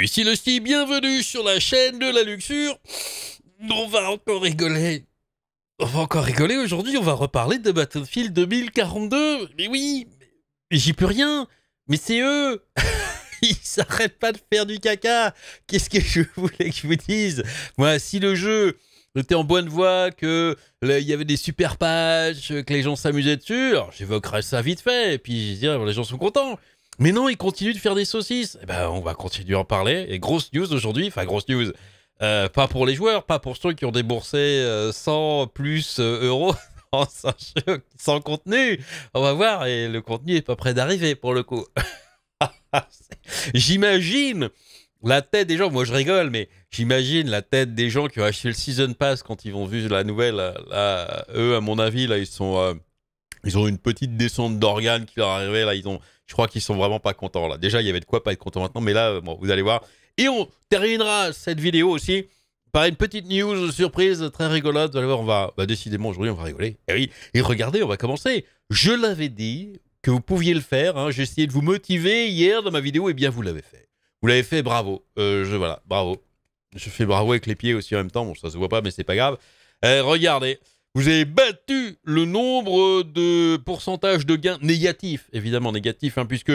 ici le style, bienvenue sur la chaîne de la luxure. On va encore rigoler. On va encore rigoler aujourd'hui, on va reparler de Battlefield 2042. Mais oui, j'y peux rien. Mais c'est eux Ils s'arrêtent pas de faire du caca Qu'est-ce que je voulais que vous dise Moi, si le jeu était en bonne voie, que il y avait des super pages, que les gens s'amusaient dessus, j'évoquerais ça vite fait, et puis je dirais, les gens sont contents. Mais non, ils continuent de faire des saucisses. Eh ben, on va continuer à en parler. Et grosse news aujourd'hui, enfin grosse news, euh, pas pour les joueurs, pas pour ceux qui ont déboursé 100 euh, plus euh, euros oh, sans contenu. On va voir, et le contenu est pas prêt d'arriver pour le coup. j'imagine la tête des gens, moi je rigole, mais j'imagine la tête des gens qui ont acheté le Season Pass quand ils vont vu la nouvelle. eux, à mon avis, là, ils sont... ils ont une petite descente d'organes qui leur arrivait. là, ils ont je crois qu'ils sont vraiment pas contents là. Déjà, il y avait de quoi pas être content maintenant, mais là, euh, bon, vous allez voir. Et on terminera cette vidéo aussi par une petite news surprise très rigolote. Vous allez voir, on va bah, décidément aujourd'hui, on va rigoler. Et eh oui, et regardez, on va commencer. Je l'avais dit que vous pouviez le faire. Hein. J'ai essayé de vous motiver hier dans ma vidéo, et bien vous l'avez fait. Vous l'avez fait, bravo. Euh, je voilà, bravo. Je fais bravo avec les pieds aussi en même temps. Bon, ça se voit pas, mais c'est pas grave. Eh, regardez. Vous avez battu le nombre de pourcentages de gains négatifs, évidemment négatifs, hein, puisque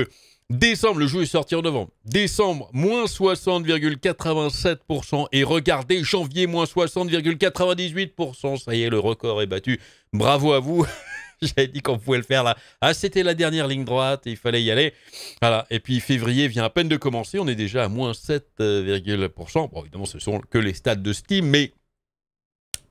décembre, le jeu est sorti en novembre. Décembre, moins 60,87%. Et regardez, janvier, moins 60,98%. Ça y est, le record est battu. Bravo à vous. J'avais dit qu'on pouvait le faire là. Ah, c'était la dernière ligne droite, il fallait y aller. Voilà. Et puis février vient à peine de commencer, on est déjà à moins 7,1%. Bon, évidemment, ce sont que les stades de Steam, mais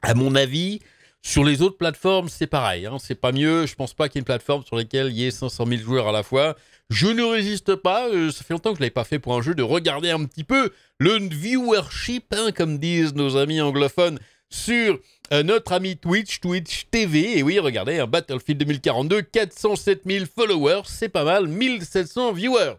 à mon avis, sur les autres plateformes, c'est pareil. Hein, c'est pas mieux. Je pense pas qu'il y ait une plateforme sur laquelle il y ait 500 000 joueurs à la fois. Je ne résiste pas. Euh, ça fait longtemps que je l'avais pas fait pour un jeu de regarder un petit peu le viewership, hein, comme disent nos amis anglophones sur euh, notre ami Twitch, Twitch TV. Et oui, regardez, un hein, Battlefield 2042, 407 000 followers, c'est pas mal, 1700 viewers.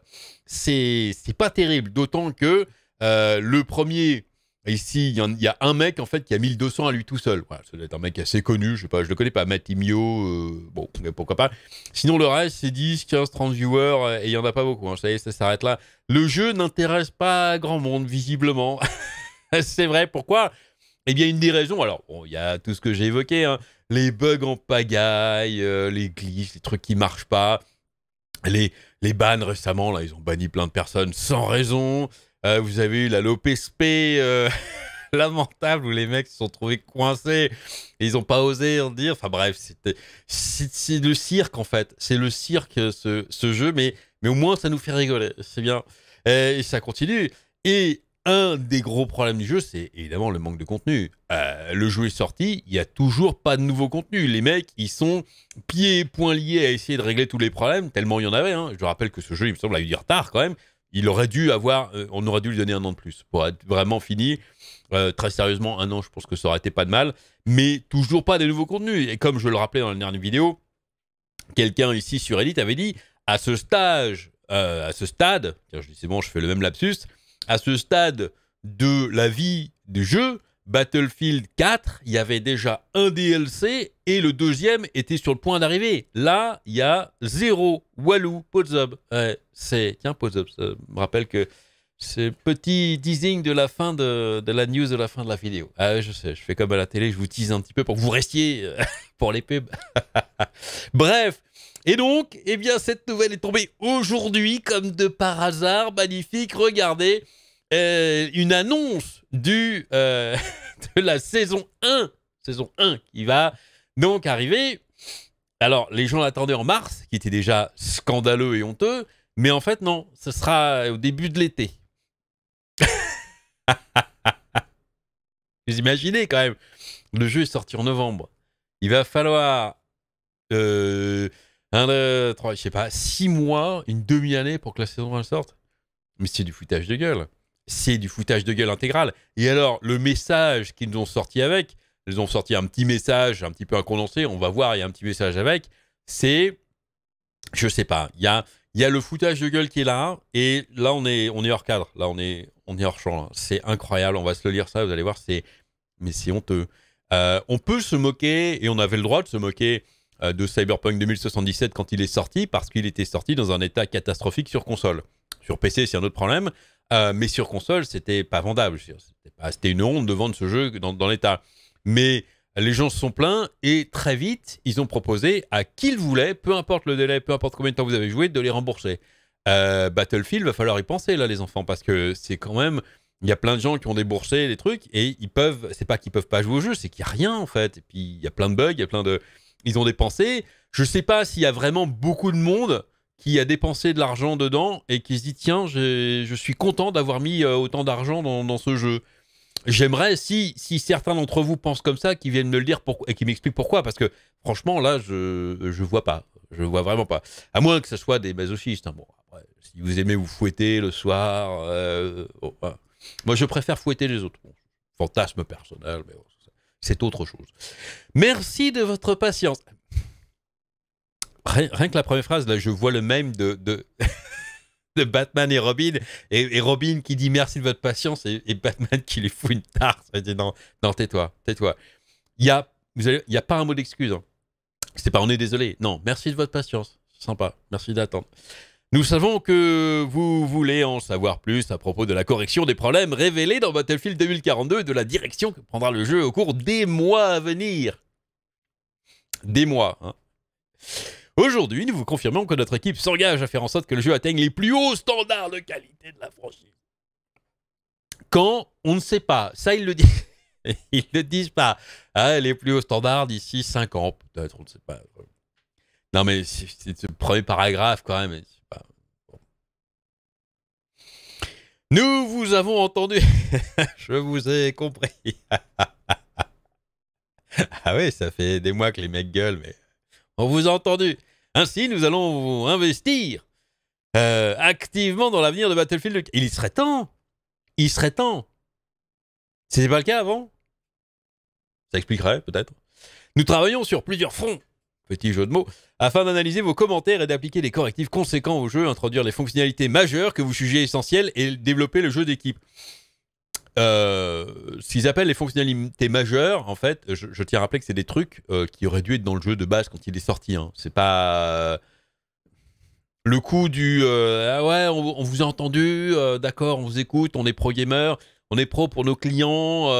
C'est pas terrible, d'autant que euh, le premier Ici, il y, a un mec en fait qui a 1200 à lui tout seul. C'est un mec assez connu, je sais pas, je le connais pas, Matt euh, bon, mais pourquoi pas. Sinon, le reste, c'est 10, 15, 30 viewers, euh, et il y en a pas beaucoup, hein. ça y est, ça s'arrête là. Le jeu n'intéresse pas grand monde, visiblement. c'est vrai, pourquoi Eh bien, une des raisons, alors, il y a tout ce que j'ai évoqué, hein. les bugs en pagaille, euh, les glitches, les trucs qui marchent pas, les, les bans récemment, là, ils ont banni plein de personnes sans raison. Euh, vous avez eu la LOPSP euh, lamentable où les mecs se sont trouvés coincés et ils n'ont pas osé en dire. Enfin bref, c'est, le cirque en fait. C'est le cirque ce, jeu, mais, mais au moins ça nous fait rigoler. C'est bien. Et, ça continue. Et un des gros problèmes du jeu, c'est évidemment le manque de contenu. Euh, le jeu est sorti, il n'y a toujours pas de nouveau contenu. Les mecs, ils sont pieds et poings liés à essayer de régler tous les problèmes, tellement il y en avait. Hein. Je rappelle que ce jeu, il me semble, a eu du retard quand même il aurait dû avoir, euh, on aurait dû lui donner un an de plus pour être vraiment fini. Euh, très sérieusement, un an, je pense que ça aurait été pas de mal, mais toujours pas des nouveaux contenus. Et comme je le rappelais dans la dernière vidéo, quelqu'un ici sur Elite avait dit à ce stage, euh, à ce stade, je dis c'est bon, je fais le même lapsus, à ce stade de la vie du jeu, Battlefield 4, il y avait déjà un DLC et le deuxième était sur le point d'arriver. Là, il y a zéro. Walou, Pozob. c'est... Tiens, Pozob, ça me rappelle que c'est petit teasing de la fin de, la news de la fin de la vidéo. Ah, je sais, je fais comme à la télé, je vous tease un petit peu pour que vous restiez euh, pour les pubs. Bref. Et donc, eh bien, cette nouvelle est tombée aujourd'hui, comme de par hasard. Magnifique, regardez. Euh, une annonce du, euh, de la saison 1, saison 1 qui va donc arriver. Alors, les gens l'attendaient en mars, qui était déjà scandaleux et honteux, mais en fait, non, ce sera au début de l'été. Vous imaginez quand même, le jeu est sorti en novembre. Il va falloir euh, un, deux, trois, je sais pas, six mois, une demi-année pour que la saison 1 sorte. Mais c'est du foutage de gueule c'est du foutage de gueule intégral. Et alors, le message qu'ils nous ont sorti avec, ils ont sorti un petit message, un petit peu un on va voir, il y a un petit message avec, c'est, je sais pas, il y a, il y a le foutage de gueule qui est là, et là, on est, on est hors cadre, là, on est, on est hors champ, c'est incroyable, on va se le lire ça, vous allez voir, c'est, mais c'est honteux. Euh, on peut se moquer, et on avait le droit de se moquer euh, de Cyberpunk 2077 quand il est sorti, parce qu'il était sorti dans un état catastrophique sur console. Sur PC, c'est un autre problème. Euh, mais sur console, c'était pas vendable. C'était une honte de vendre ce jeu dans, l'état. Mais les gens se sont plaints et très vite, ils ont proposé à qui ils voulaient, peu importe le délai, peu importe combien de temps vous avez joué, de les rembourser. Euh, Battlefield, va falloir y penser là, les enfants, parce que c'est quand même. Il y a plein de gens qui ont déboursé les trucs et ils peuvent. C'est pas qu'ils peuvent pas jouer au jeu, c'est qu'il n'y a rien en fait. Et puis il y a plein de bugs, il y a plein de. Ils ont dépensé. Je sais pas s'il y a vraiment beaucoup de monde qui a dépensé de l'argent dedans et qui se dit tiens, je suis content d'avoir mis euh, autant d'argent dans, ce jeu. J'aimerais, si, si certains d'entre vous pensent comme ça, qu'ils viennent me le dire et qu'ils m'expliquent pourquoi, parce que franchement, là, je ne vois pas. Je vois vraiment pas. À moins que ce soit des masochistes. Hein. Bon, si vous aimez vous fouetter le soir. Euh, Moi, je préfère fouetter les autres. fantasme personnel, mais c'est autre chose. Merci de votre patience. Rien, que la première phrase, là, je vois le même de, de, Batman et Robin, et, Robin qui dit merci de votre patience, et, Batman qui lui fout une tarte. Il dit non, non tais-toi, tais-toi. Il n'y a, y a pas un mot d'excuse. Hein. C'est pas on est désolé. Non, merci de votre patience. Sympa, merci d'attendre. Nous savons que vous voulez en savoir plus à propos de la correction des problèmes révélés dans Battlefield 2042 et de la direction que prendra le jeu au cours des mois à venir. Des mois. Hein. Aujourd'hui, nous vous confirmons que notre équipe s'engage à faire en sorte que le jeu atteigne les plus hauts standards de qualité de la franchise. Quand on ne sait pas, ça ils le disent, ils ne disent pas. Hein, les plus hauts standards d'ici 5 ans, peut-être, on ne sait pas. Non mais c'est le premier paragraphe quand même. Nous vous avons entendu. Je vous ai compris. ah oui, ça fait des mois que les mecs gueulent, mais on vous a entendu. Ainsi, nous allons vous investir euh, activement dans l'avenir de Battlefield. Il serait temps. Il serait temps. C'était pas le cas avant. Ça expliquerait peut-être. Nous travaillons sur plusieurs fronts petit jeu de mots, afin d'analyser vos commentaires et d'appliquer les correctifs conséquents au jeu, introduire les fonctionnalités majeures que vous jugez essentielles et développer le jeu d'équipe. Euh, ce qu'ils appellent les fonctionnalités majeures, en fait, je, tiens à rappeler que c'est des trucs euh, qui auraient dû être dans le jeu de base quand il est sorti. Hein. C'est pas euh, le coup du ah ouais, on, vous a entendu, d'accord, on vous écoute, on est pro gamer, on est pro pour nos clients,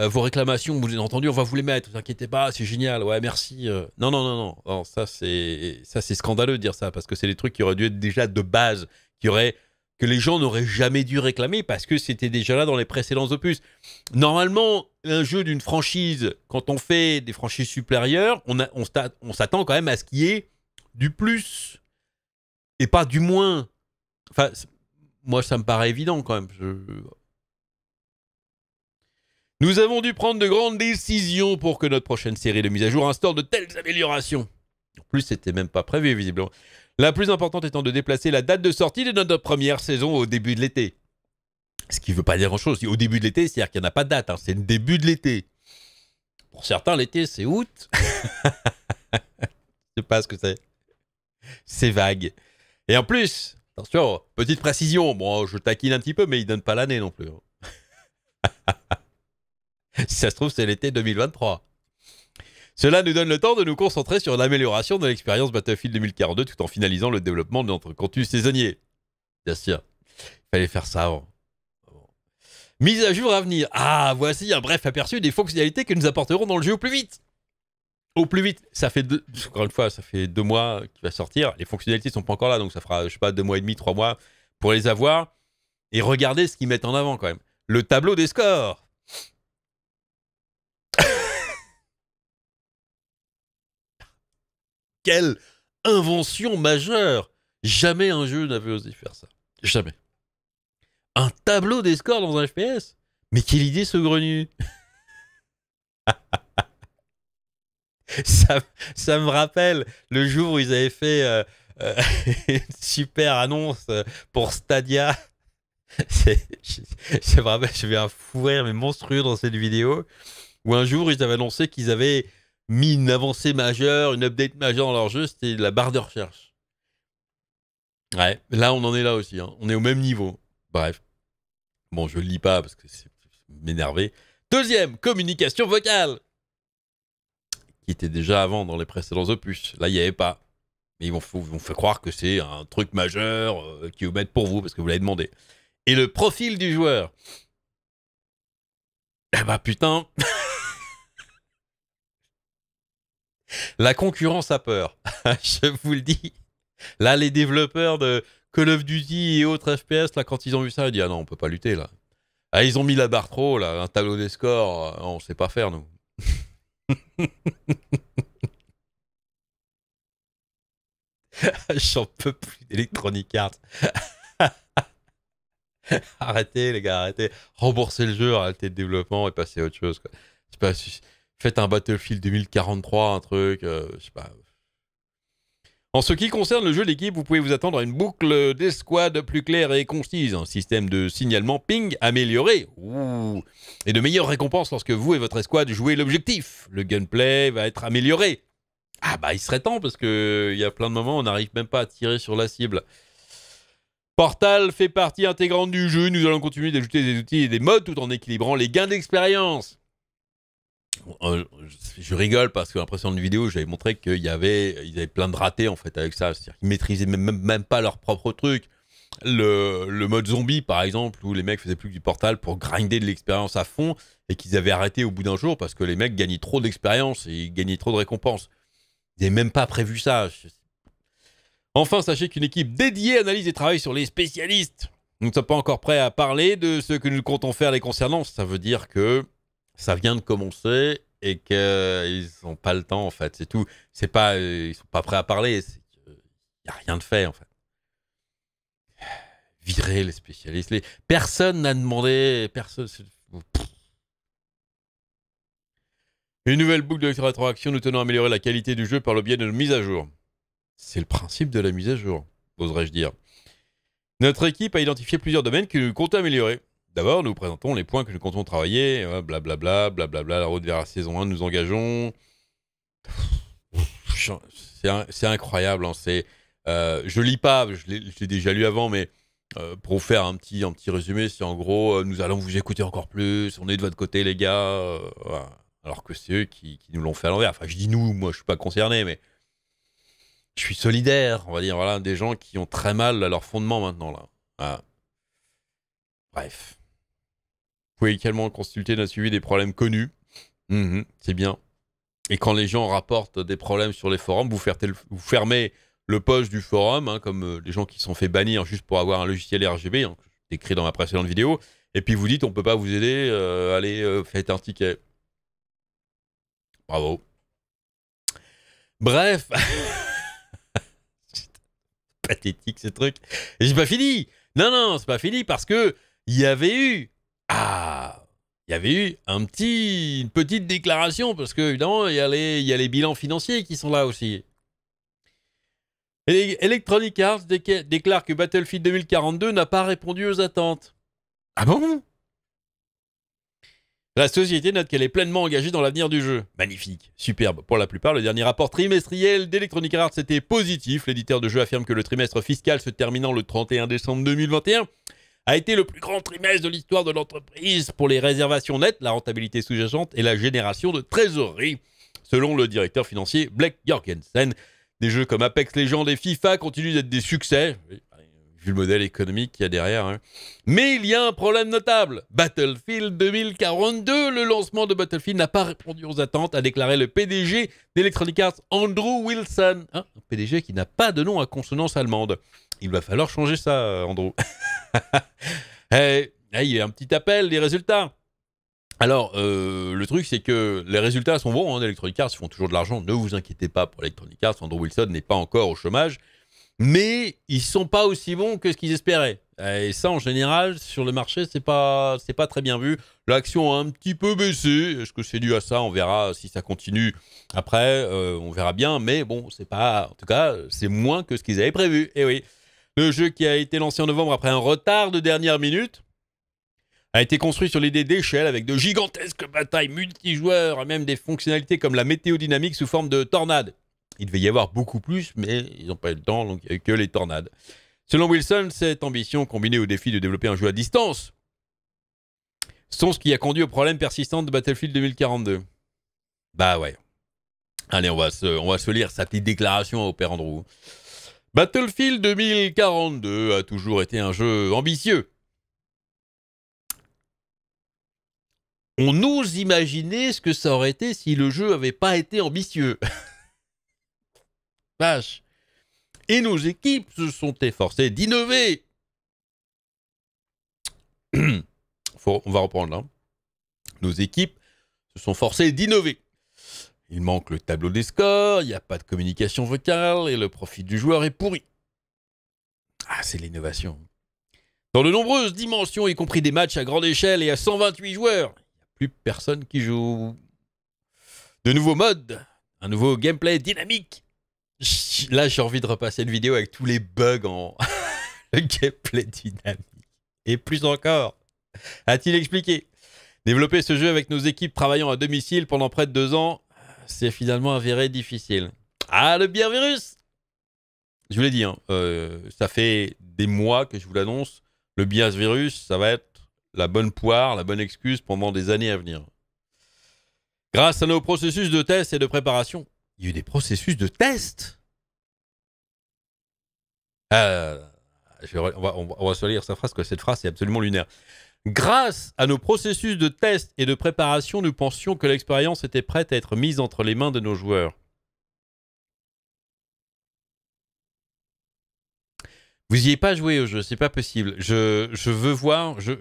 vos réclamations, vous les avez entendues, on va vous les mettre, vous inquiétez pas, c'est génial, ouais, merci. Non, non, non, non, non, ça c'est ça c'est scandaleux de dire ça parce que c'est des trucs qui auraient dû être déjà de base, qui auraient que les gens n'auraient jamais dû réclamer parce que c'était déjà là dans les précédents opus. Normalement, un jeu d'une franchise, quand on fait des franchises supérieures, on, s'attend quand même à ce qu'il y du plus et pas du moins. Enfin, moi, ça me paraît évident quand même. Nous avons dû prendre de grandes décisions pour que notre prochaine série de mise à jour instaure de telles améliorations. En plus, c'était même pas prévu, visiblement la plus importante étant de déplacer la date de sortie de notre première saison au début de l'été. Ce qui ne veut pas dire grand-chose. Au début de l'été, c'est-à-dire qu'il n'y en a pas de date, hein. c'est le début de l'été. Pour certains, l'été, c'est août. Je sais pas ce que c'est. C'est vague. Et en plus, attention, petite précision, bon, je taquine un petit peu, mais il donne pas l'année non plus. Hein. si ça se trouve, c'est l'été 2023. Cela nous donne le temps de nous concentrer sur l'amélioration de l'expérience Battlefield 2042 tout en finalisant le développement de notre contenu saisonnier. Bien sûr, il fallait faire ça avant. Mise à jour à venir. Ah, voici un bref aperçu des fonctionnalités que nous apporterons dans le jeu au plus vite. Au plus vite, ça fait deux, encore une fois, ça fait deux mois qu'il va sortir. Les fonctionnalités sont pas encore là, donc ça fera, je sais pas, deux mois et demi, trois mois pour les avoir. Et regardez ce qu'ils mettent en avant quand même. Le tableau des scores. quelle invention majeure Jamais un jeu n'avait osé faire ça. Jamais. Un tableau des scores dans un FPS Mais quelle idée ce grenu ça, ça, me rappelle le jour où ils avaient fait euh, euh, une super annonce euh, pour Stadia. Je, je, me rappelle, je vais un fou rire mais monstrueux dans cette vidéo où un jour ils avaient annoncé qu'ils avaient mis une avancée majeure, une update majeure dans leur jeu, c'était la barre de recherche. Ouais, là on en est là aussi, hein. on est au même niveau. Bref. Bon, je ne lis pas parce que c'est m'énerver. Deuxième, communication vocale. Qui était déjà avant dans les précédents opus. Là, il n'y avait pas. Mais ils vont, vont faire croire que c'est un truc majeur euh, qui vous mettent pour vous parce que vous l'avez demandé. Et le profil du joueur. Eh bah putain La concurrence a peur. je vous le dis. Là, les développeurs de Call of Duty et autres FPS, là, quand ils ont vu ça, ils dit « Ah non, on peut pas lutter, là. Ah, ils ont mis la barre trop, là, un tableau des scores. Euh, on sait pas faire, nous. J'en peux plus d'Electronic Arts. arrêtez, les gars, arrêtez. Remboursez le jeu, arrêtez le développement et passez à autre chose. C'est pas faites un Battlefield 2043, un truc, euh, je sais pas. En ce qui concerne le jeu d'équipe, vous pouvez vous attendre à une boucle d'escouade plus claire et concise, un système de signalement ping amélioré et de meilleures récompenses lorsque vous et votre escouade jouez l'objectif. Le gunplay va être amélioré. Ah bah il serait temps parce que il y a plein de moments on n'arrive même pas à tirer sur la cible. Portal fait partie intégrante du jeu. Nous allons continuer d'ajouter des outils et des modes tout en équilibrant les gains d'expérience. Euh, je rigole parce que l'impression de vidéo, j'avais montré qu'ils y avait, ils avaient plein de ratés en fait avec ça. C'est-à-dire qu'ils maîtrisaient même, même, pas leur propre truc. Le, mode zombie, par exemple, où les mecs faisaient plus que du portal pour grinder de l'expérience à fond et qu'ils avaient arrêté au bout d'un jour parce que les mecs gagnaient trop d'expérience et ils gagnaient trop de récompenses. Ils n'avaient même pas prévu ça. Enfin, sachez qu'une équipe dédiée analyse et travaille sur les spécialistes. Nous ne sommes pas encore prêts à parler de ce que nous comptons faire les concernant. Ça veut dire que ça vient de commencer et qu'ils n'ont pas le temps, en fait. C'est tout. C'est pas, euh, ils sont pas prêts à parler. Il n'y a rien de fait, en fait. Virer les spécialistes. Les... Personne n'a demandé. Personne. Une nouvelle boucle de rétroaction nous tenons à améliorer la qualité du jeu par le biais de mise à jour. C'est le principe de la mise à jour, oserais-je dire. Notre équipe a identifié plusieurs domaines que nous comptons améliorer. D'abord, nous présentons les points que nous comptons travailler. Euh, blablabla, blablabla, bla, bla, bla, la route vers la saison 1, nous engageons. C'est incroyable. Je hein, c'est, euh, je lis pas, je l'ai déjà lu avant, mais euh, pour vous faire un petit, un petit résumé, c'est en gros, nous allons vous écouter encore plus, on est de votre côté, les gars. Alors que c'est eux qui, nous l'ont fait à l'envers. Enfin, je dis nous, moi, je suis pas concerné, mais je suis solidaire, on va dire, voilà, des gens qui ont très mal à leur fondement maintenant, là. Bref. Vous pouvez également consulter notre suivi des problèmes connus. Mhm. c'est bien. Et quand les gens rapportent des problèmes sur les forums, vous, fermez le poste du forum, hein, comme euh, les gens qui sont fait bannir juste pour avoir un logiciel RGB, hein, écrit dans ma précédente vidéo, et puis vous dites on peut pas vous aider, euh, allez, euh, faites un ticket. Bravo. Bref. pathétique ce truc. Et c'est pas fini. Non, non, c'est pas fini parce que il y avait eu ah il y avait eu un petit, une petite déclaration, parce que évidemment, il y, a les, bilans financiers qui sont là aussi. Electronic Arts déclare que Battlefield 2042 n'a pas répondu aux attentes. Ah bon La société note qu'elle est pleinement engagée dans l'avenir du jeu. Magnifique, superbe. Pour la plupart, le dernier rapport trimestriel d'Electronic Arts était positif. L'éditeur de jeu affirme que le trimestre fiscal se terminant le 31 décembre 2021 a été le plus grand trimestre de l'histoire de l'entreprise pour les réservations nettes, la rentabilité sous-jacente et la génération de trésorerie, selon le directeur financier Blake Jorgensen. Des jeux comme Apex Legends et FIFA continuent d'être des succès, vu le modèle économique qu'il y a derrière. Hein. Mais il y a un problème notable. Battlefield 2042, le lancement de Battlefield n'a pas répondu aux attentes, a déclaré le PDG d'Electronic Arts, Andrew Wilson. Hein, un PDG qui n'a pas de nom à consonance allemande. Il va falloir changer ça, euh, Andrew. Eh, eh, il y a un petit appel, des résultats. Alors, euh, le truc, c'est que les résultats sont bons. en hein. Electronic Arts font toujours de l'argent. Ne vous inquiétez pas pour Electronic Arts. Andrew Wilson n'est pas encore au chômage. Mais ils sont pas aussi bons que ce qu'ils espéraient. Et eh, ça, en général, sur le marché, c'est pas, pas très bien vu. L'action a un petit peu baissé. Est-ce que c'est dû à ça On verra si ça continue. Après, euh, on verra bien. Mais bon, c'est pas, en tout cas, c'est moins que ce qu'ils avaient prévu. eh oui. Le jeu qui a été lancé en novembre après un retard de dernière minute a été construit sur l'idée d'échelle avec de gigantesques batailles multijoueurs et hein, même des fonctionnalités comme la météo dynamique sous forme de tornades. Il devait y avoir beaucoup plus, mais ils n'ont pas eu le temps, donc il n'y a que les tornades. Selon Wilson, cette ambition, combinée au défi de développer un jeu à distance, sont ce qui a conduit au problème persistant de Battlefield 2042. Bah ouais. Allez, on va se, on va se lire sa petite déclaration au père Andrew. Battlefield 2042 a toujours été un jeu ambitieux. On ose imaginer ce que ça aurait été si le jeu n'avait pas été ambitieux. Vache. Et nos équipes se sont efforcées d'innover. on va reprendre là. Hein. Nos équipes se sont forcées d'innover. Il manque le tableau des scores, il n'y a pas de communication vocale et le profit du joueur est pourri. Ah, c'est l'innovation. Dans de nombreuses dimensions, y compris des matchs à grande échelle et à 128 joueurs, il n'y a plus personne qui joue. De nouveaux modes, un nouveau gameplay dynamique. Là, j'ai envie de repasser une vidéo avec tous les bugs en gameplay dynamique. Et plus encore, a-t-il expliqué Développer ce jeu avec nos équipes travaillant à domicile pendant près de deux ans c'est finalement avéré difficile. Ah, le Bias virus Je vous l'ai dit, hein, euh, ça fait des mois que je vous l'annonce. Le bias virus, ça va être la bonne poire, la bonne excuse pendant des années à venir. Grâce à nos processus de tests et de préparation, il y a eu des processus de tests euh, on, va, se lire sa phrase, que cette phrase est absolument lunaire. Grâce à nos processus de test et de préparation, nous pensions que l'expérience était prête à être mise entre les mains de nos joueurs. Vous n'y avez pas joué au jeu, c'est pas possible. Je, veux voir, je,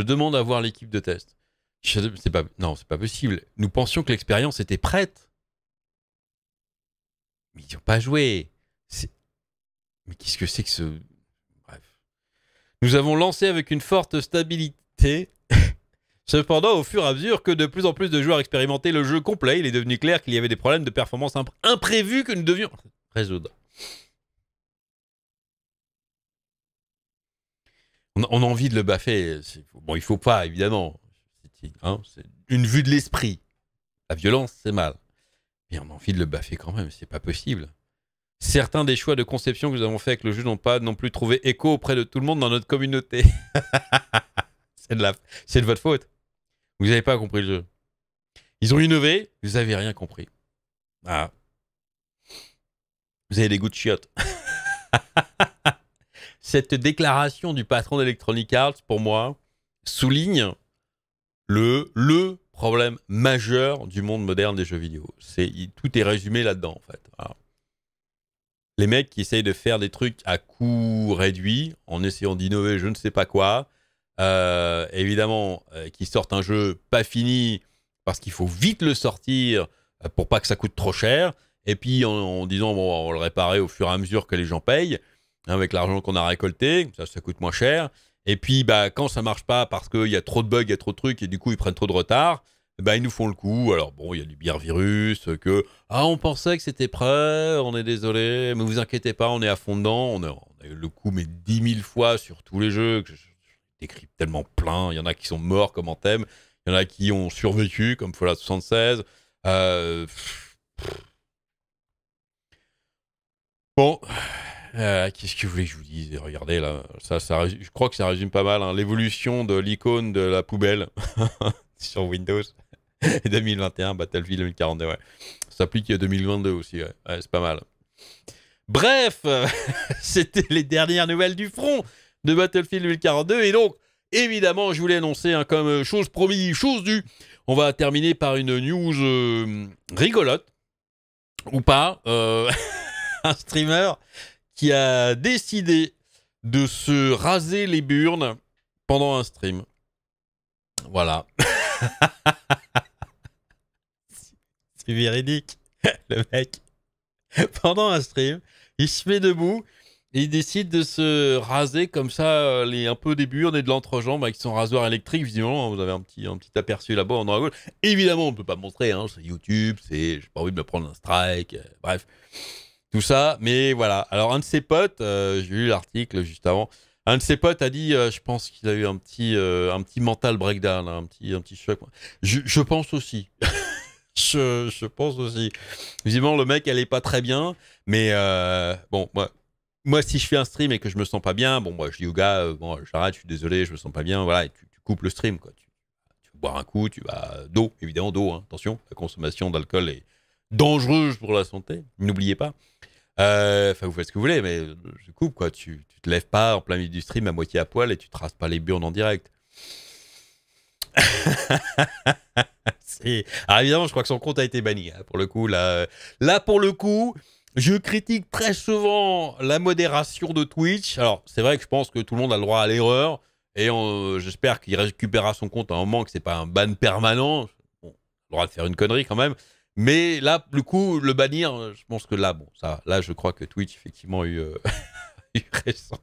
demande à voir l'équipe de test. Non, pas, non, c'est pas possible. Nous pensions que l'expérience était prête. Mais ils n'ont pas joué. Mais qu'est-ce que c'est que ce. Bref. Nous avons lancé avec une forte stabilité Cependant, au fur et à mesure que de plus en plus de joueurs expérimentaient le jeu complet, il est devenu clair qu'il y avait des problèmes de performance imprévus que nous devions résoudre. On a, envie de le baffer. Bon, il faut pas, évidemment. Hein, c'est une vue de l'esprit. La violence, c'est mal. Mais on a envie de le baffer quand même, c'est pas possible. Certains des choix de conception que nous avons fait avec le jeu n'ont pas non plus trouvé écho auprès de tout le monde dans notre communauté. c'est de, votre faute. Vous n'avez pas compris le jeu. Ils ont innové, vous n'avez rien compris. Ah. Vous avez des goûts de chiottes. Cette déclaration du patron d'Electronic Arts, pour moi, souligne le, le problème majeur du monde moderne des jeux vidéo. C'est tout est résumé là-dedans en fait. Ah. Les mecs qui essayent de faire des trucs à coût réduit en essayant d'innover, je ne sais pas quoi, euh, évidemment, qui euh, qu'ils sortent un jeu pas fini parce qu'il faut vite le sortir euh, pour pas que ça coûte trop cher. Et puis en, disant, bon, on va le réparer au fur et à mesure que les gens payent, hein, avec l'argent qu'on a récolté, ça, ça coûte moins cher. Et puis, bah, quand ça marche pas parce qu'il y a trop de bugs, il y a trop de trucs, et du coup, ils prennent trop de retard, bah, ils nous font le coup. Alors, bon, il y a du bière virus, que, ah, on pensait que c'était prêt, on est désolé, mais vous inquiétez pas, on est à fond dedans. On a, eu le coup, mais 10 000 fois sur tous les jeux, que écrit tellement plein. Il y en a qui sont morts comme Anthem, il y en a qui ont survécu comme Fallout 76. Euh, bon, euh, qu'est-ce que vous voulez que je vous dise Regardez là, ça, je crois que ça résume pas mal hein, l'évolution de l'icône de la poubelle sur Windows. 2021, Battlefield 2042, ouais. Ça à 2022 aussi, c'est pas mal. Bref, c'était les dernières nouvelles du front de Battlefield 2042. Et donc, évidemment, je voulais annoncer un hein, comme euh, chose promise, chose due. On va terminer par une news euh, rigolote ou pas. Euh, un streamer qui a décidé de se raser les burnes pendant un stream. Voilà. C'est véridique. Le mec, pendant un stream, il se met debout, il décide de se raser comme ça, euh, les un peu au début, on est de l'entrejambe avec son rasoir électrique, visiblement, hein, vous avez un petit, un petit aperçu là-bas en droit gauche. Évidemment, on ne peut pas montrer, hein, c'est YouTube, c'est, j'ai pas envie de me prendre un strike, euh, bref, tout ça, mais voilà. Alors un de ses potes, euh, j'ai lu l'article juste avant, un de ses potes a dit, je pense qu'il a eu un petit, un petit mental breakdown, un, petit, un petit choc. je, pense aussi. Je, pense aussi. Visiblement, le mec, elle est pas très bien, mais bon, moi, moi, si je fais un stream et que je me sens pas bien, bon, moi, je dis au gars, euh, bon, j'arrête, je suis désolé, je me sens pas bien, voilà, et tu, coupes le stream, quoi. Tu, bois un coup, tu vas. D'eau, évidemment, d'eau, hein, attention, la consommation d'alcool est dangereuse pour la santé, n'oubliez pas. Euh, enfin, vous faites ce que vous voulez, mais euh, je coupe, quoi. Tu, tu te lèves pas en plein milieu du stream à moitié à poil et tu traces pas les burnes en direct. Alors évidemment, je crois que son compte a été banni. Hein, pour le coup, là, là pour le coup, je critique très souvent la modération de Twitch. Alors, c'est vrai que je pense que tout le monde a le droit à l'erreur. Et j'espère qu'il récupérera son compte à un moment, que n'est pas un ban permanent. Bon, le droit de faire une connerie quand même. Mais là, du coup, le bannir, je pense que là, bon, ça, là, je crois que Twitch, effectivement, euh, a eu, raison.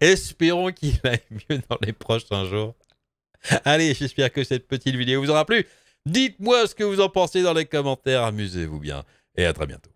Espérons qu'il aille mieux dans les prochains jours. Allez, j'espère que cette petite vidéo vous aura plu. Dites-moi ce que vous en pensez dans les commentaires. Amusez-vous bien et à très bientôt.